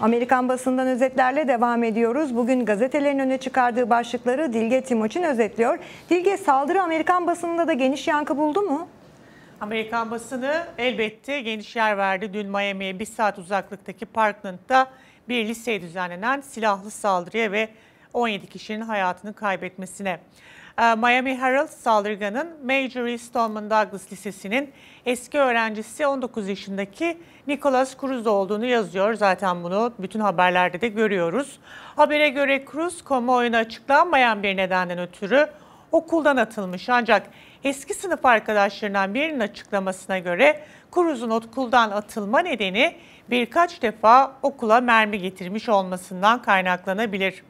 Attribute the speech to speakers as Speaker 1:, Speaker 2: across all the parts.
Speaker 1: Amerikan basından özetlerle devam ediyoruz. Bugün gazetelerin öne çıkardığı başlıkları Dilge Timoçin özetliyor. Dilge saldırı Amerikan basınında da geniş yankı buldu mu?
Speaker 2: Amerikan basını elbette geniş yer verdi. Dün Miami'ye bir saat uzaklıktaki Parkland'da bir liseye düzenlenen silahlı saldırıya ve 17 kişinin hayatını kaybetmesine. Ee, Miami Herald saldırganın Marjorie Stoneman Douglas Lisesi'nin eski öğrencisi 19 yaşındaki Nicholas Cruz olduğunu yazıyor. Zaten bunu bütün haberlerde de görüyoruz. Habere göre Cruz kamuoyuna açıklanmayan bir nedenden ötürü okuldan atılmış. Ancak eski sınıf arkadaşlarından birinin açıklamasına göre Cruz'un okuldan atılma nedeni birkaç defa okula mermi getirmiş olmasından kaynaklanabilir.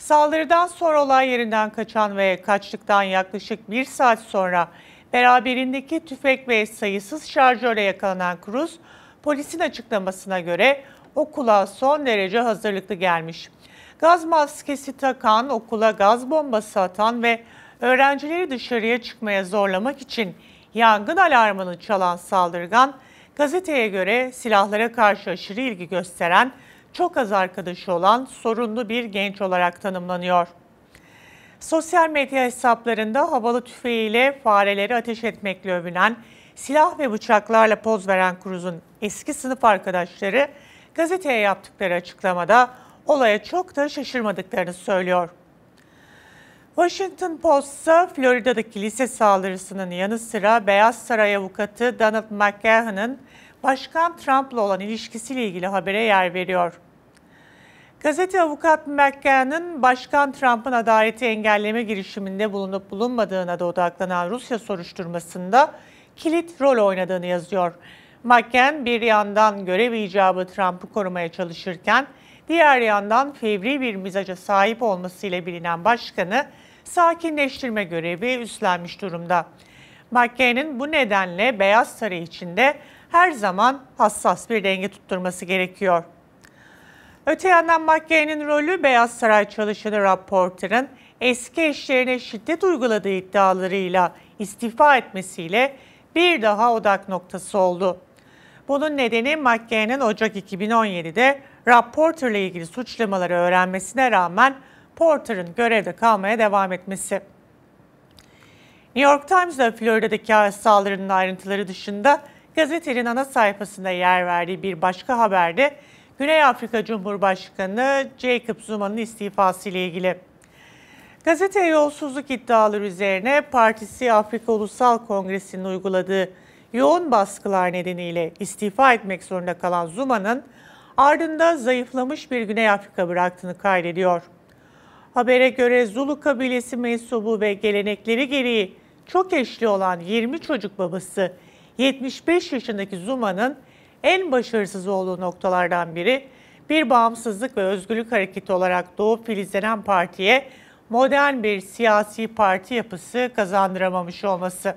Speaker 2: Saldırıdan sonra olay yerinden kaçan ve kaçtıktan yaklaşık bir saat sonra beraberindeki tüfek ve sayısız şarjöre yakalanan Cruz, polisin açıklamasına göre okula son derece hazırlıklı gelmiş. Gaz maskesi takan, okula gaz bombası atan ve öğrencileri dışarıya çıkmaya zorlamak için yangın alarmını çalan saldırgan, gazeteye göre silahlara karşı aşırı ilgi gösteren çok az arkadaşı olan sorunlu bir genç olarak tanımlanıyor. Sosyal medya hesaplarında havalı tüfeğiyle fareleri ateş etmekle övünen, silah ve bıçaklarla poz veren Cruz'un eski sınıf arkadaşları gazeteye yaptıkları açıklamada olaya çok da şaşırmadıklarını söylüyor. Washington Post Florida'daki lise saldırısının yanı sıra Beyaz Saray avukatı Donald McGahan'ın Başkan Trump'la olan ilişkisiyle ilgili habere yer veriyor. Gazete avukat McCann'ın Başkan Trump'ın adaleti engelleme girişiminde bulunup bulunmadığına da odaklanan Rusya soruşturmasında kilit rol oynadığını yazıyor. McCann bir yandan görev icabı Trump'ı korumaya çalışırken diğer yandan fevri bir mizaca sahip olmasıyla bilinen başkanı sakinleştirme görevi üstlenmiş durumda. McCain'in bu nedenle Beyaz Saray içinde her zaman hassas bir denge tutturması gerekiyor. Öte yandan McCain'in rolü Beyaz Saray çalışanı Rob eski eşlerine şiddet uyguladığı iddialarıyla istifa etmesiyle bir daha odak noktası oldu. Bunun nedeni McCain'in Ocak 2017'de Rob ilgili suçlamaları öğrenmesine rağmen Porter'ın görevde kalmaya devam etmesi. New York Times'da Florida'daki saldırının ayrıntıları dışında Gazetenin ana sayfasında yer verdiği bir başka haberde Güney Afrika Cumhurbaşkanı Jacob Zuma'nın istifası ile ilgili. Gazete yolsuzluk iddiaları üzerine partisi Afrika Ulusal Kongresi'nin uyguladığı yoğun baskılar nedeniyle istifa etmek zorunda kalan Zuma'nın ardında zayıflamış bir Güney Afrika bıraktığını kaydediyor. Habere göre Zulu kabilesi mensubu ve gelenekleri gereği çok eşli olan 20 çocuk babası 75 yaşındaki Zuma'nın en başarısız olduğu noktalardan biri bir bağımsızlık ve özgürlük hareketi olarak doğup filizlenen partiye modern bir siyasi parti yapısı kazandıramamış olması.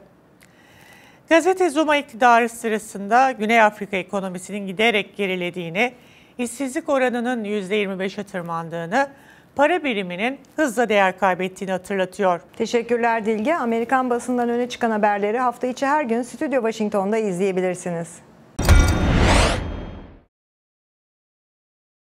Speaker 2: Gazete Zuma iktidarı sırasında Güney Afrika ekonomisinin giderek gerilediğini, işsizlik oranının %25'e tırmandığını, para biriminin hızla değer kaybettiğini hatırlatıyor.
Speaker 1: Teşekkürler Dilge. Amerikan basından öne çıkan haberleri hafta içi her gün Stüdyo Washington'da izleyebilirsiniz.